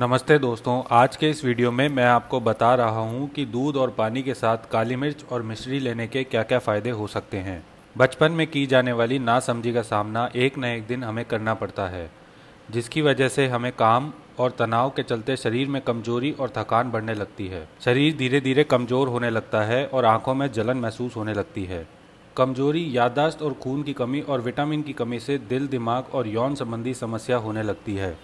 नमस्ते दोस्तों आज के इस वीडियो में मैं आपको बता रहा हूँ कि दूध और पानी के साथ काली मिर्च और मिश्री लेने के क्या क्या फ़ायदे हो सकते हैं बचपन में की जाने वाली नासमझी का सामना एक न एक दिन हमें करना पड़ता है जिसकी वजह से हमें काम और तनाव के चलते शरीर में कमजोरी और थकान बढ़ने लगती है शरीर धीरे धीरे कमज़ोर होने लगता है और आँखों में जलन महसूस होने लगती है कमजोरी यादाश्त और खून की कमी और विटामिन की कमी से दिल दिमाग और यौन संबंधी समस्या होने लगती है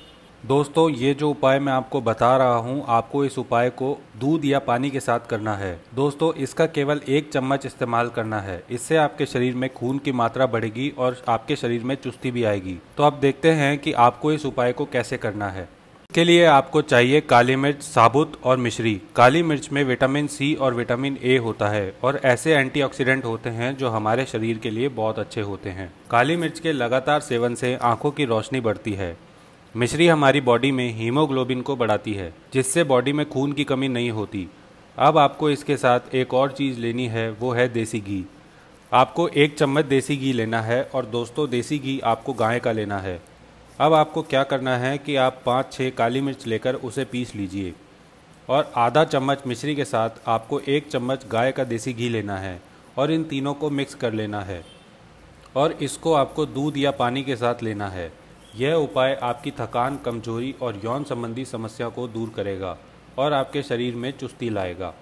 दोस्तों ये जो उपाय मैं आपको बता रहा हूँ आपको इस उपाय को दूध या पानी के साथ करना है दोस्तों इसका केवल एक चम्मच इस्तेमाल करना है इससे आपके शरीर में खून की मात्रा बढ़ेगी और आपके शरीर में चुस्ती भी आएगी तो आप देखते हैं कि आपको इस उपाय को कैसे करना है इसके लिए आपको चाहिए काली मिर्च साबुत और मिश्री काली मिर्च में विटामिन सी और विटामिन ए होता है और ऐसे एंटीऑक्सीडेंट होते हैं जो हमारे शरीर के लिए बहुत अच्छे होते हैं काली मिर्च के लगातार सेवन से आंखों की रोशनी बढ़ती है मिश्री हमारी बॉडी में हीमोग्लोबिन को बढ़ाती है जिससे बॉडी में खून की कमी नहीं होती अब आपको इसके साथ एक और चीज़ लेनी है वो है देसी घी आपको एक चम्मच देसी घी लेना है और दोस्तों देसी घी आपको गाय का लेना है अब आपको क्या करना है कि आप पाँच छः काली मिर्च लेकर उसे पीस लीजिए और आधा चम्मच मिश्री के साथ आपको एक चम्मच गाय का देसी घी लेना है और इन तीनों को मिक्स कर लेना है और इसको आपको दूध या पानी के साथ लेना है यह उपाय आपकी थकान कमजोरी और यौन संबंधी समस्या को दूर करेगा और आपके शरीर में चुस्ती लाएगा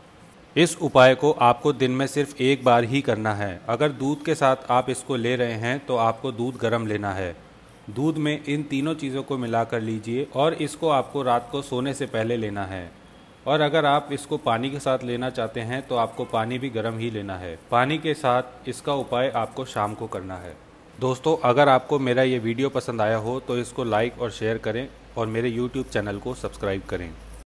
इस उपाय को आपको दिन में सिर्फ एक बार ही करना है अगर दूध के साथ आप इसको ले रहे हैं तो आपको दूध गर्म लेना है दूध में इन तीनों चीज़ों को मिलाकर लीजिए और इसको आपको रात को सोने से पहले लेना है और अगर आप इसको पानी के साथ लेना चाहते हैं तो आपको पानी भी गर्म ही लेना है पानी के साथ इसका उपाय आपको शाम को करना है दोस्तों अगर आपको मेरा ये वीडियो पसंद आया हो तो इसको लाइक और शेयर करें और मेरे यूट्यूब चैनल को सब्सक्राइब करें